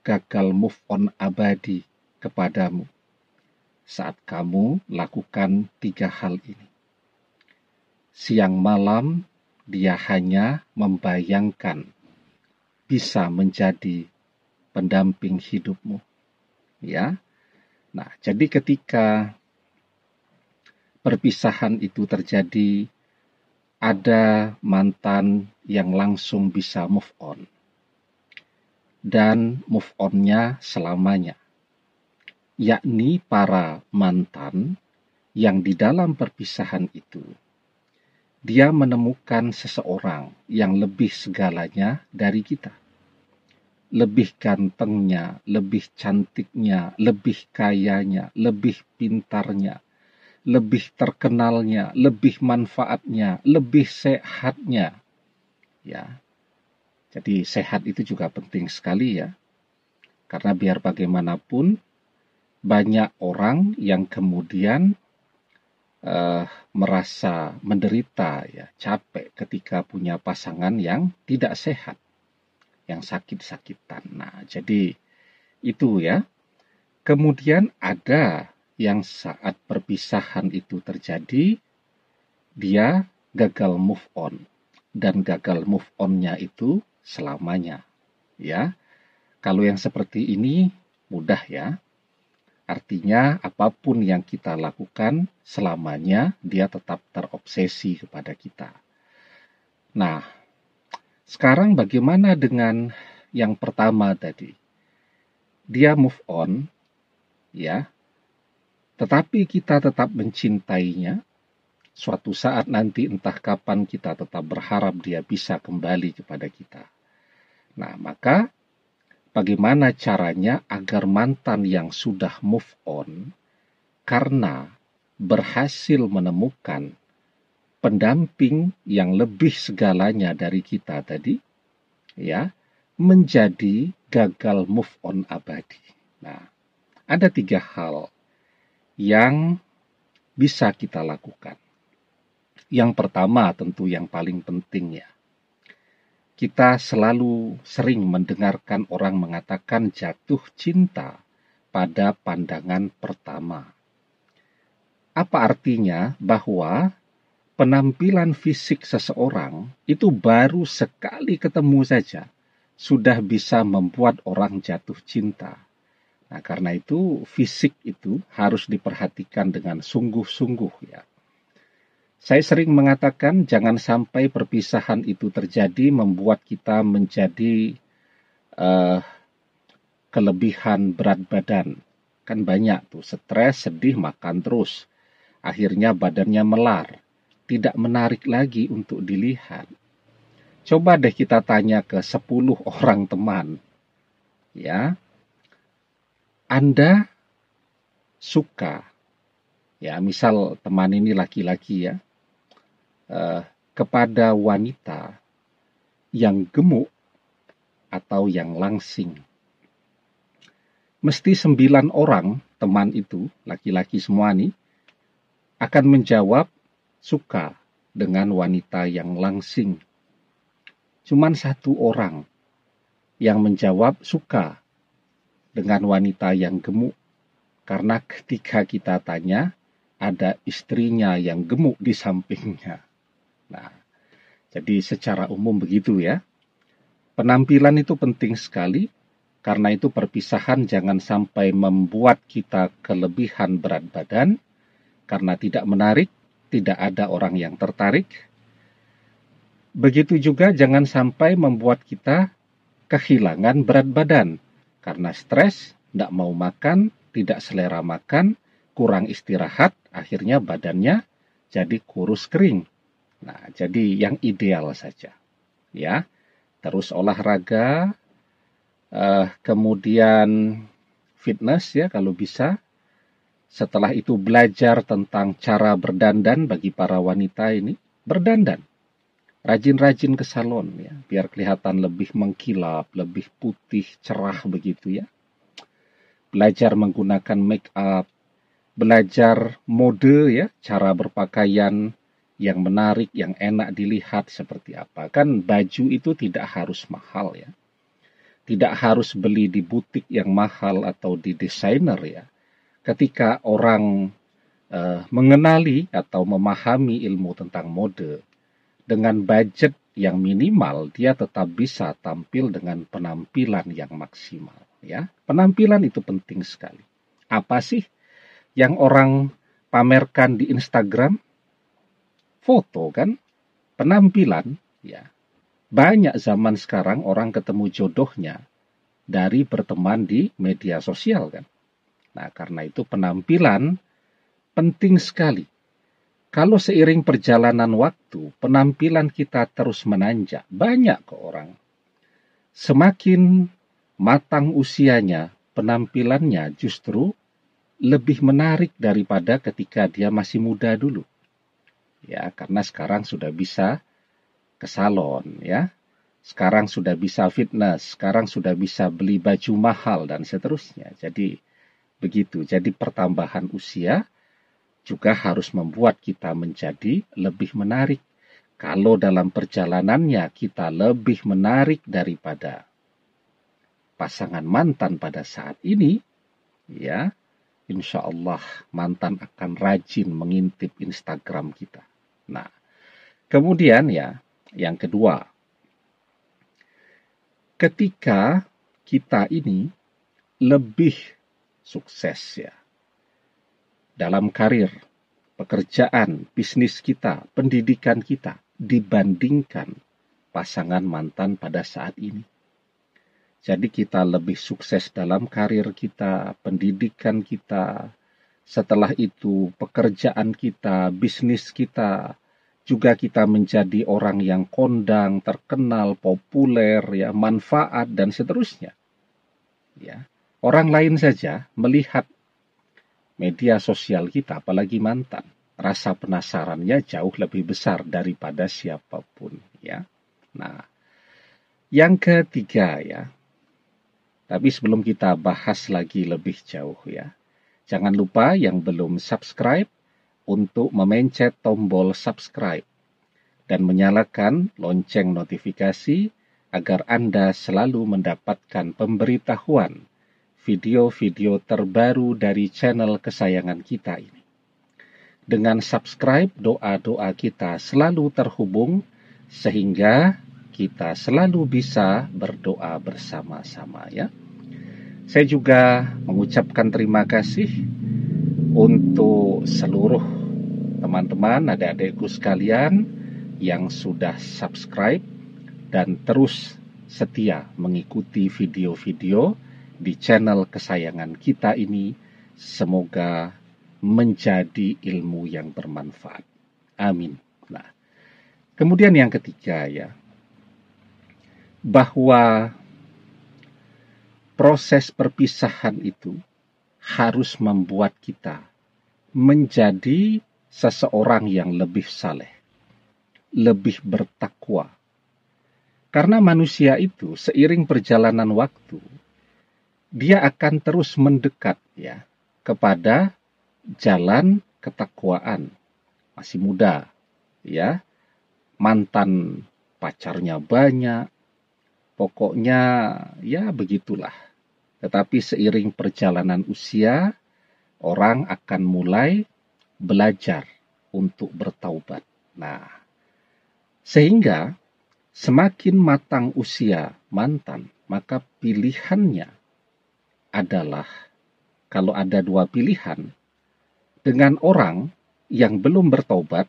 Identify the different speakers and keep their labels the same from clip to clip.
Speaker 1: gagal move on abadi kepadamu saat kamu lakukan tiga hal ini. Siang malam, dia hanya membayangkan bisa menjadi pendamping hidupmu. Ya. Nah, jadi ketika perpisahan itu terjadi, ada mantan yang langsung bisa move on dan move on-nya selamanya, yakni para mantan yang di dalam perpisahan itu dia menemukan seseorang yang lebih segalanya dari kita. Lebih gantengnya, lebih cantiknya, lebih kayanya, lebih pintarnya, lebih terkenalnya, lebih manfaatnya, lebih sehatnya. Ya. Jadi sehat itu juga penting sekali ya. Karena biar bagaimanapun banyak orang yang kemudian eh, merasa menderita ya, capek ketika punya pasangan yang tidak sehat, yang sakit-sakitan. Nah, jadi itu ya. Kemudian ada yang saat perpisahan itu terjadi dia gagal move on dan gagal move onnya itu selamanya. Ya. Kalau yang seperti ini mudah ya. Artinya apapun yang kita lakukan selamanya dia tetap terobsesi kepada kita. Nah, sekarang bagaimana dengan yang pertama tadi? Dia move on ya. Tetapi kita tetap mencintainya. Suatu saat nanti entah kapan kita tetap berharap dia bisa kembali kepada kita maka bagaimana caranya agar mantan yang sudah move on karena berhasil menemukan pendamping yang lebih segalanya dari kita tadi ya menjadi gagal move on abadi. Nah, ada tiga hal yang bisa kita lakukan. Yang pertama tentu yang paling penting ya kita selalu sering mendengarkan orang mengatakan jatuh cinta pada pandangan pertama. Apa artinya bahwa penampilan fisik seseorang itu baru sekali ketemu saja sudah bisa membuat orang jatuh cinta. Nah, karena itu fisik itu harus diperhatikan dengan sungguh-sungguh ya. Saya sering mengatakan jangan sampai perpisahan itu terjadi membuat kita menjadi uh, kelebihan berat badan. Kan banyak tuh stres, sedih, makan terus. Akhirnya badannya melar, tidak menarik lagi untuk dilihat. Coba deh kita tanya ke 10 orang teman. Ya. Anda suka ya misal teman ini laki-laki ya eh, kepada wanita yang gemuk atau yang langsing. Mesti sembilan orang teman itu, laki-laki semua nih, akan menjawab suka dengan wanita yang langsing. Cuman satu orang yang menjawab suka dengan wanita yang gemuk. Karena ketika kita tanya, ada istrinya yang gemuk di sampingnya. Nah, jadi secara umum begitu ya. Penampilan itu penting sekali, karena itu perpisahan jangan sampai membuat kita kelebihan berat badan, karena tidak menarik, tidak ada orang yang tertarik. Begitu juga jangan sampai membuat kita kehilangan berat badan, karena stres, tidak mau makan, tidak selera makan, kurang istirahat, akhirnya badannya jadi kurus kering. Nah, jadi yang ideal saja. Ya. Terus olahraga, eh, kemudian fitness ya kalau bisa. Setelah itu belajar tentang cara berdandan bagi para wanita ini, berdandan. Rajin-rajin ke salon ya, biar kelihatan lebih mengkilap, lebih putih, cerah begitu ya. Belajar menggunakan make up, belajar mode ya, cara berpakaian, yang menarik, yang enak dilihat seperti apa. Kan baju itu tidak harus mahal ya. Tidak harus beli di butik yang mahal atau di desainer ya. Ketika orang eh, mengenali atau memahami ilmu tentang mode dengan budget yang minimal, dia tetap bisa tampil dengan penampilan yang maksimal ya. Penampilan itu penting sekali. Apa sih yang orang pamerkan di Instagram foto kan, penampilan ya. Banyak zaman sekarang orang ketemu jodohnya dari berteman di media sosial kan. Nah, karena itu penampilan penting sekali. Kalau seiring perjalanan waktu, penampilan kita terus menanjak, banyak ke orang. Semakin matang usianya, penampilannya justru lebih menarik daripada ketika dia masih muda dulu ya karena sekarang sudah bisa ke salon ya sekarang sudah bisa fitness sekarang sudah bisa beli baju mahal dan seterusnya jadi begitu jadi pertambahan usia juga harus membuat kita menjadi lebih menarik kalau dalam perjalanannya kita lebih menarik daripada pasangan mantan pada saat ini ya insya Allah mantan akan rajin mengintip Instagram kita Nah, kemudian ya, yang kedua, ketika kita ini lebih sukses ya dalam karir, pekerjaan, bisnis kita, pendidikan kita dibandingkan pasangan mantan pada saat ini. Jadi kita lebih sukses dalam karir kita, pendidikan kita, setelah itu, pekerjaan kita, bisnis kita, juga kita menjadi orang yang kondang, terkenal, populer, ya, manfaat dan seterusnya. Ya. Orang lain saja melihat media sosial kita, apalagi mantan, rasa penasarannya jauh lebih besar daripada siapapun, ya. Nah, yang ketiga ya. Tapi sebelum kita bahas lagi lebih jauh ya Jangan lupa yang belum subscribe untuk memencet tombol subscribe dan menyalakan lonceng notifikasi agar Anda selalu mendapatkan pemberitahuan video-video terbaru dari channel kesayangan kita ini. Dengan subscribe, doa-doa kita selalu terhubung sehingga kita selalu bisa berdoa bersama-sama ya. Saya juga mengucapkan terima kasih untuk seluruh teman-teman, adik-adikku sekalian yang sudah subscribe dan terus setia mengikuti video-video di channel kesayangan kita ini. Semoga menjadi ilmu yang bermanfaat. Amin. Nah, kemudian yang ketiga ya, bahwa proses perpisahan itu harus membuat kita menjadi seseorang yang lebih saleh, lebih bertakwa. Karena manusia itu seiring perjalanan waktu, dia akan terus mendekat ya kepada jalan ketakwaan. Masih muda, ya. Mantan pacarnya banyak. Pokoknya ya begitulah tetapi seiring perjalanan usia, orang akan mulai belajar untuk bertaubat. Nah, sehingga semakin matang usia mantan, maka pilihannya adalah kalau ada dua pilihan dengan orang yang belum bertobat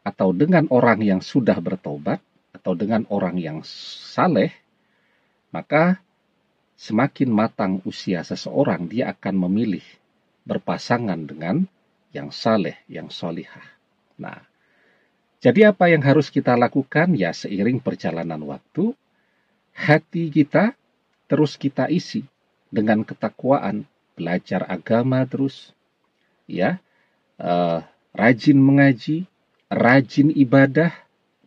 Speaker 1: atau dengan orang yang sudah bertobat atau dengan orang yang saleh, maka semakin matang usia seseorang, dia akan memilih berpasangan dengan yang saleh, yang solihah. Nah, jadi apa yang harus kita lakukan? Ya, seiring perjalanan waktu, hati kita terus kita isi dengan ketakwaan, belajar agama terus, ya, eh, rajin mengaji, rajin ibadah,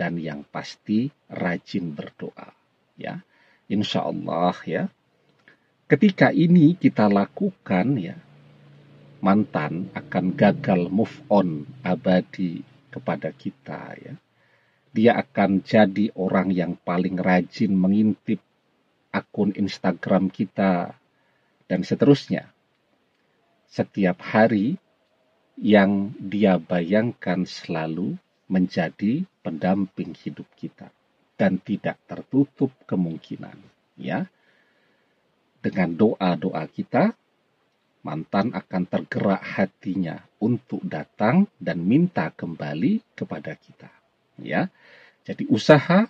Speaker 1: dan yang pasti rajin berdoa, ya. Insya Allah ya, Ketika ini kita lakukan ya, mantan akan gagal move on abadi kepada kita ya. Dia akan jadi orang yang paling rajin mengintip akun Instagram kita dan seterusnya. Setiap hari yang dia bayangkan selalu menjadi pendamping hidup kita dan tidak tertutup kemungkinan ya dengan doa-doa kita, mantan akan tergerak hatinya untuk datang dan minta kembali kepada kita. Ya, jadi usaha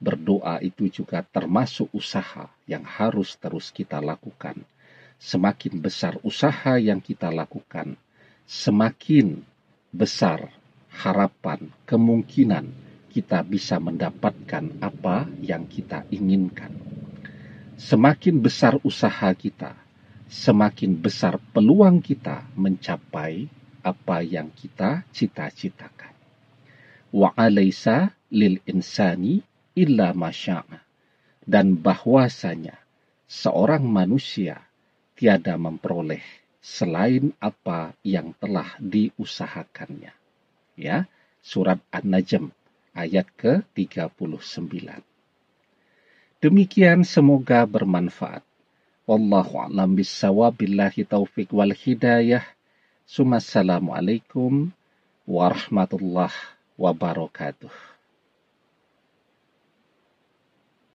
Speaker 1: berdoa itu juga termasuk usaha yang harus terus kita lakukan. Semakin besar usaha yang kita lakukan, semakin besar harapan kemungkinan kita bisa mendapatkan apa yang kita inginkan semakin besar usaha kita, semakin besar peluang kita mencapai apa yang kita cita-citakan. Wa alaysa lil insani illa masya'a. Dan bahwasanya seorang manusia tiada memperoleh selain apa yang telah diusahakannya. Ya, surat An-Najm ayat ke-39. Demikian semoga bermanfaat. Wallahu a'lam bissawab billahi taufik wal hidayah. Assalamualaikum warahmatullahi wabarakatuh.